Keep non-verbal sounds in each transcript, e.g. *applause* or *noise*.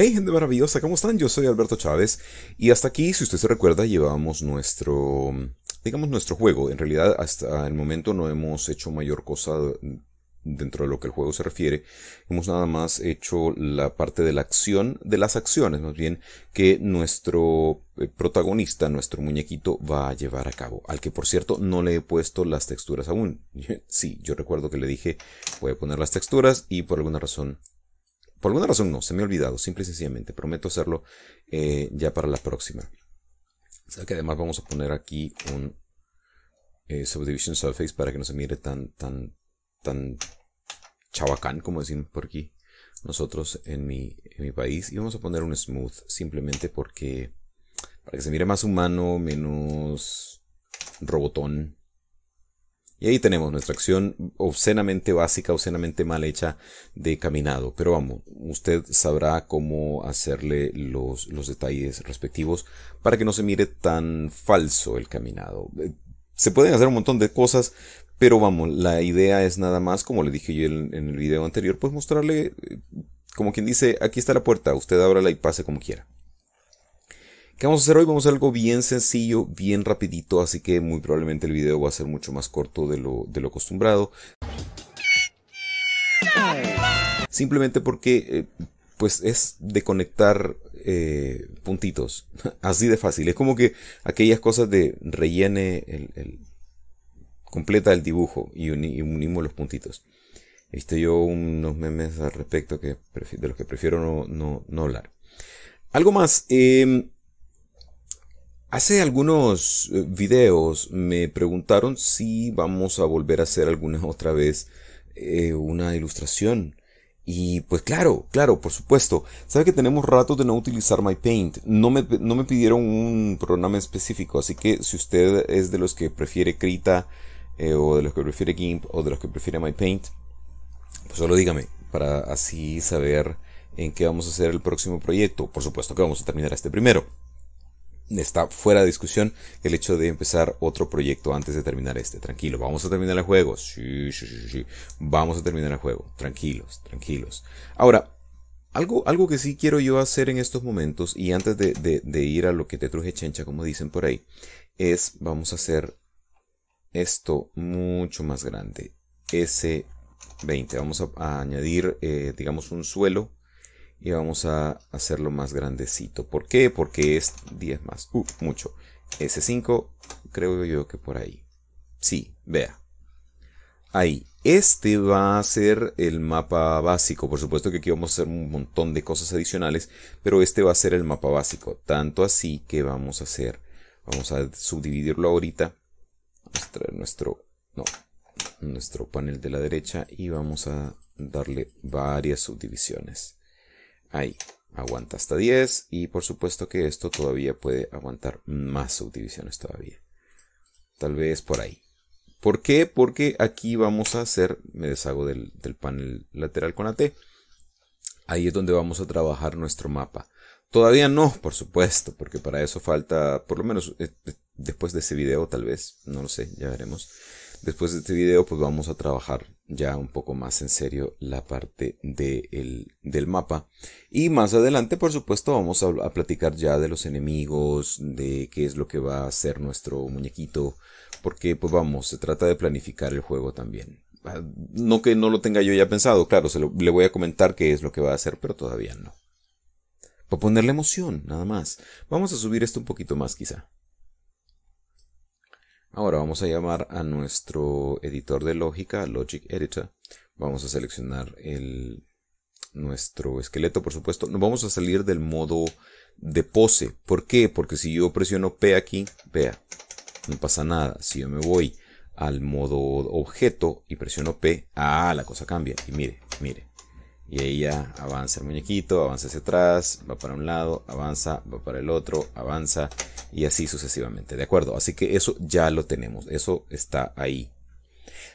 Hey gente maravillosa, ¿cómo están? Yo soy Alberto Chávez y hasta aquí, si usted se recuerda, llevamos nuestro, digamos, nuestro juego. En realidad, hasta el momento no hemos hecho mayor cosa dentro de lo que el juego se refiere. Hemos nada más hecho la parte de la acción, de las acciones más bien, que nuestro eh, protagonista, nuestro muñequito, va a llevar a cabo. Al que, por cierto, no le he puesto las texturas aún. *laughs* Sí, yo recuerdo que le dije, voy a poner las texturas y por alguna razón por alguna razón no, se me ha olvidado, simple y sencillamente. Prometo hacerlo eh, ya para la próxima. O que además vamos a poner aquí un eh, subdivision surface para que no se mire tan, tan, tan chabacán, como decimos por aquí nosotros en mi, en mi país. Y vamos a poner un smooth, simplemente porque, para que se mire más humano, menos robotón. Y ahí tenemos nuestra acción obscenamente básica, obscenamente mal hecha de caminado. Pero vamos, usted sabrá cómo hacerle los, los detalles respectivos para que no se mire tan falso el caminado. Eh, se pueden hacer un montón de cosas, pero vamos, la idea es nada más, como le dije yo en, en el video anterior, pues mostrarle, eh, como quien dice, aquí está la puerta, usted ábrala y pase como quiera. ¿Qué vamos a hacer hoy? Vamos a hacer algo bien sencillo, bien rapidito, así que muy probablemente el video va a ser mucho más corto de lo, acostumbrado. Simplemente porque eh, pues es de conectar eh, puntitos. *laughs* Así de fácil. Es como que aquellas cosas de rellene completa el dibujo y, unimos los puntitos. He yo unos memes al respecto que de los que prefiero no, no, no hablar. Algo más. Em, Hace algunos eh, videos me preguntaron si vamos a volver a hacer alguna *laughs* otra vez eh, una ilustración. Y pues claro, claro, por supuesto. Sabe que tenemos rato de no utilizar MyPaint. No me, no me pidieron un programa específico, así que si usted es de los que prefiere Krita, eh, o de los que prefiere GIMP, o de los que prefiere MyPaint, pues solo dígame, para así saber en qué vamos a hacer el próximo proyecto. Por supuesto que vamos a terminar este primero está fuera de discusión el hecho de empezar otro proyecto antes de terminar este. Tranquilo, vamos a terminar el juego. Sí, sí, sí, sí. Vamos a terminar el juego. Tranquilos, tranquilos. Ahora, algo, algo que sí quiero yo hacer en estos momentos, y antes de, ir a lo que te truje chencha, como dicen por ahí, es vamos a hacer esto mucho más grande. S20. Vamos a, añadir, eh, digamos, un suelo y vamos a hacerlo más grandecito. ¿Por qué? Porque es 10 más. Uh, mucho. S5, creo yo que por ahí. Sí, vea. Ahí. Este va a ser el mapa básico. Por supuesto que aquí vamos a hacer un montón de cosas adicionales, pero este va a ser el mapa básico. Tanto así que vamos a hacer, vamos a subdividirlo ahorita. Vamos a traer nuestro, no, nuestro panel de la derecha y vamos a darle varias subdivisiones. Ahí, aguanta hasta 10 y por supuesto que esto todavía puede aguantar más subdivisiones todavía. Tal vez por ahí. ¿Por qué? Porque aquí vamos a hacer, me deshago del, panel lateral con la T. Ahí es donde vamos a trabajar nuestro mapa. Todavía no, por supuesto, porque para eso falta, por lo menos eh, eh, después de ese video tal vez, no lo sé, ya veremos. Después de este video pues vamos a trabajar ya un poco más en serio la parte de del mapa. Y más adelante, por supuesto, vamos a, platicar ya de los enemigos, de qué es lo que va a hacer nuestro muñequito, porque pues vamos, se trata de planificar el juego también. Ah, no que no lo tenga yo ya pensado, claro, se le voy a comentar qué es lo que va a hacer, pero todavía no. Para ponerle emoción, nada más. Vamos a subir esto un poquito más quizá. Ahora vamos a llamar a nuestro editor de lógica, Logic Editor. Vamos a seleccionar el, nuestro esqueleto, por supuesto. Nos vamos a salir del modo de pose. ¿Por qué? Porque si yo presiono P aquí, vea, no pasa nada. Si yo me voy al modo objeto y presiono P, ah, la cosa cambia. Y mire, mire, y ella avanza el muñequito, avanza hacia atrás, va para un lado, avanza, va para el otro, avanza y así sucesivamente. ¿De acuerdo? Así que eso ya lo tenemos, eso está ahí.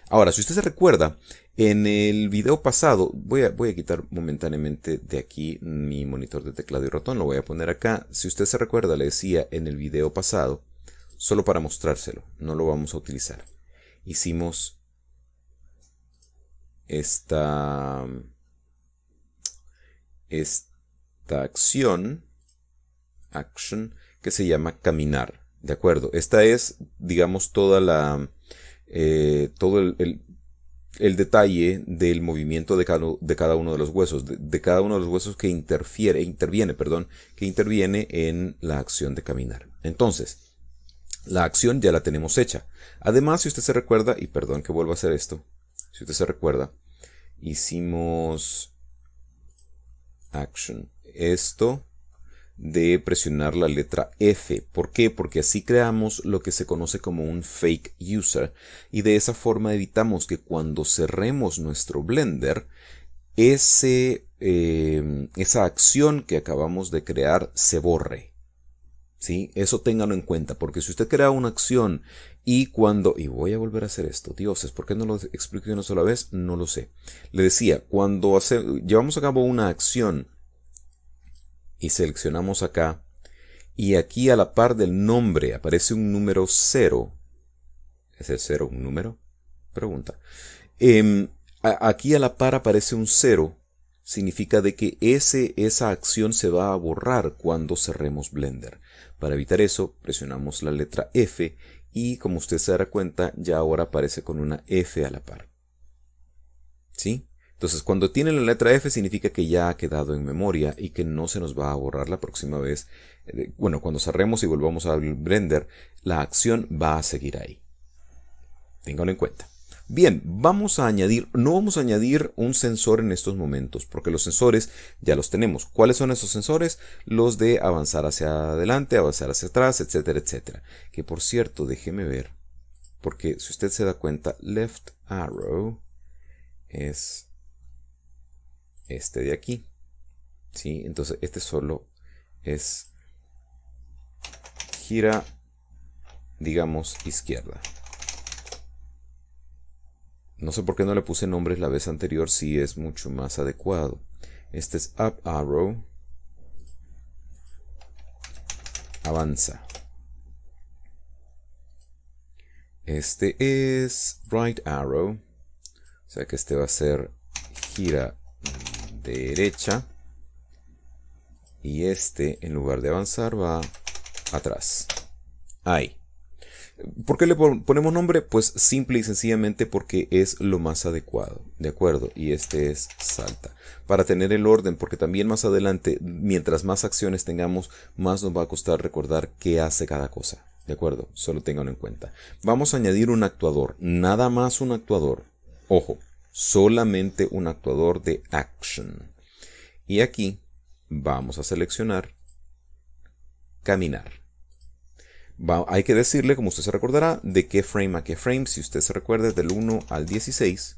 Ahora, si usted se recuerda, en el video pasado, voy a, voy a quitar momentáneamente de aquí mi monitor de teclado y ratón, lo voy a poner acá. Si usted se recuerda, le decía en el video pasado, solo para mostrárselo, no lo vamos a utilizar. Hicimos esta esta acción, action, que se llama caminar. ¿De acuerdo? Esta es, digamos, toda la, eh, todo el, el, detalle del movimiento de cada, uno de los huesos, de, de, cada uno de los huesos que interfiere, interviene, perdón, que interviene en la acción de caminar. Entonces, la acción ya la tenemos hecha. Además, si usted se recuerda, y perdón que vuelva a hacer esto, si usted se recuerda, hicimos action. Esto de presionar la letra F. ¿Por qué? Porque así creamos lo que se conoce como un fake user y de esa forma evitamos que cuando cerremos nuestro Blender, ese, eh, esa acción que acabamos de crear se borre. Eso ténganlo en cuenta, porque si usted crea una acción y cuando, y voy a volver a hacer esto, dioses, ¿por qué no lo expliqué una sola vez? No lo sé. Le decía, cuando hace, llevamos a cabo una acción y seleccionamos acá, y aquí a la par del nombre aparece un número cero ¿Es el cero un número? Pregunta. Em, aquí a la par aparece un cero significa de que ese, esa acción se va a borrar cuando cerremos Blender. Para evitar eso, presionamos la letra F y como usted se dará cuenta, ya ahora aparece con una F a la par. ¿Sí? Entonces, cuando tiene la letra F significa que ya ha quedado en memoria y que no se nos va a borrar la próxima vez. Eh, bueno, cuando cerremos y volvamos a Blender, la acción va a seguir ahí. Ténganlo en cuenta. Bien, vamos a añadir, no vamos a añadir un sensor en estos momentos, porque los sensores ya los tenemos. ¿Cuáles son esos sensores? Los de avanzar hacia adelante, avanzar hacia atrás, etcétera, etcétera. Que por cierto, déjeme ver, porque si usted se da cuenta, left arrow es este de aquí. ¿Sí? Entonces, este solo es gira, digamos, izquierda. No sé por qué no le puse nombres la vez anterior si es mucho más adecuado. Este es up arrow. Avanza. Este es right arrow. O sea que este va a ser gira derecha. Y este, en lugar de avanzar, va atrás. Ahí. ¿Por qué le ponemos nombre? Pues simple y sencillamente porque es lo más adecuado, ¿de acuerdo? Y este es Salta. Para tener el orden, porque también más adelante, mientras más acciones tengamos, más nos va a costar recordar qué hace cada cosa, ¿de acuerdo? Solo tenganlo en cuenta. Vamos a añadir un actuador, nada más un actuador. Ojo, solamente un actuador de action. Y aquí vamos a seleccionar caminar hay que decirle, como usted se recordará, de qué frame a qué frame. Si usted se recuerda, del 1 al 16.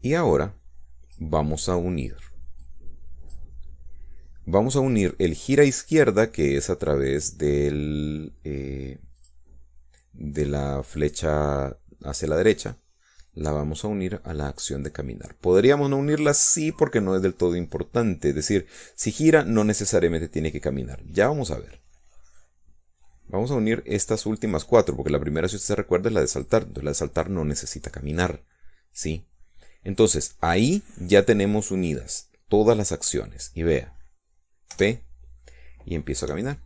Y ahora vamos a unir. Vamos a unir el gira izquierda, que es a través del, eh, de la flecha hacia la derecha la vamos a unir a la acción de caminar. Podríamos no unirla, sí, porque no es del todo importante. Es decir, si gira, no necesariamente tiene que caminar. Ya vamos a ver. Vamos a unir estas últimas cuatro, porque la primera, si usted se recuerda, es la de saltar. Entonces, la de saltar no necesita caminar. ¿Sí? Entonces, ahí ya tenemos unidas todas las acciones. Y vea. P. Y empiezo a caminar.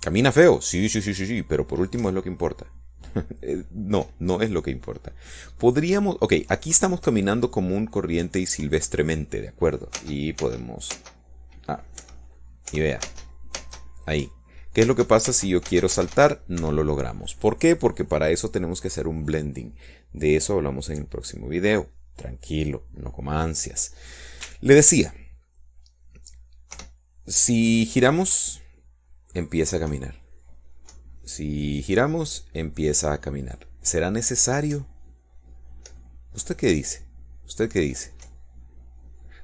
Camina feo. Sí, sí, sí, sí, sí. Pero por último es lo que importa. *laughs* Eh, no, no es lo que importa. Podríamos, ok, aquí estamos caminando común, corriente y silvestremente, ¿de acuerdo? Y podemos... Ah, y vea. Ahí. ¿Qué es lo que pasa si yo quiero saltar? No lo logramos. ¿Por qué? Porque para eso tenemos que hacer un blending. De eso hablamos en el próximo video. Tranquilo, no coma ansias. Le decía, si giramos, empieza a caminar. Si giramos, empieza a caminar. ¿Será necesario? ¿Usted qué dice? ¿Usted qué dice?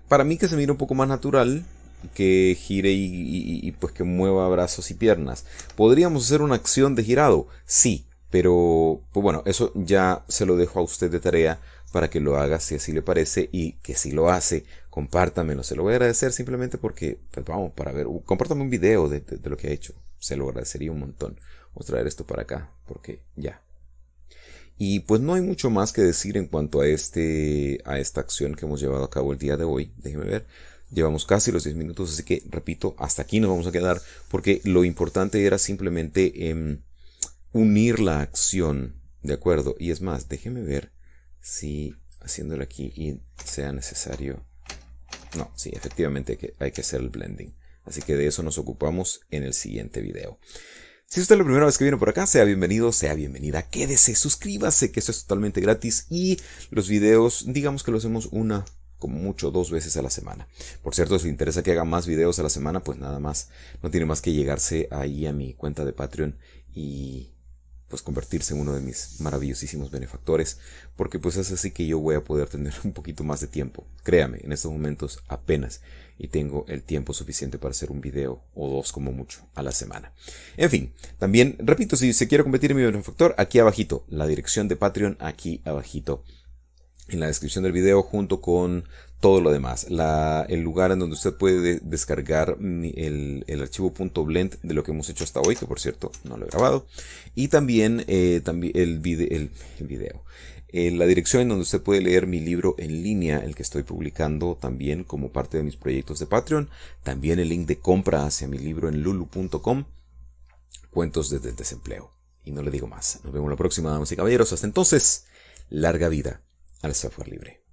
Para mí que se mire un poco más natural que gire y, pues que mueva brazos y piernas. ¿Podríamos hacer una acción de girado? Sí, pero pues bueno, eso ya se lo dejo a usted de tarea para que lo haga si así le parece y que si lo hace, compártamelo. Se lo voy a agradecer simplemente porque, pues vamos, para ver, compártame un video de lo que ha hecho. Se lo agradecería un montón traer esto para acá, porque ya. Y pues no hay mucho más que decir en cuanto a, este, a esta acción que hemos llevado a cabo el día de hoy. Déjeme ver. Llevamos casi los 10 minutos, así que repito, hasta aquí nos vamos a quedar porque lo importante era simplemente em, unir la acción, ¿de acuerdo? Y es más, déjeme ver si haciéndolo aquí sea necesario. No, sí, efectivamente hay que, hay que hacer el blending. Así que de eso nos ocupamos en el siguiente video. Si esta es la primera vez que viene por acá, sea bienvenido, sea bienvenida, quédese, suscríbase, que eso es totalmente gratis y los videos, digamos que los hacemos una como mucho dos veces a la semana. Por cierto, si le interesa que haga más videos a la semana, pues nada más, no tiene más que llegarse ahí a mi cuenta de Patreon y pues convertirse en uno de mis maravillosísimos benefactores, porque pues es así que yo voy a poder tener *laughs* un poquito más de tiempo. Créame, en estos momentos apenas y tengo el tiempo suficiente para hacer un video o dos como mucho a la semana. En fin, también repito, si se quiere convertir en mi benefactor, aquí abajito, la dirección de Patreon aquí abajito en la descripción del video junto con todo lo demás. el lugar en donde usted puede descargar el, el archivo .blend de lo que hemos hecho hasta hoy, que por cierto no lo he grabado. Y también, eh, también el, el, video. Eh, la dirección en donde usted puede leer mi libro en línea, el que estoy publicando también como parte de mis proyectos de Patreon. También el link de compra hacia mi libro en lulu.com. Cuentos desde el desempleo. Y no le digo más. Nos vemos la próxima, damas y caballeros. Hasta entonces, larga vida al software libre.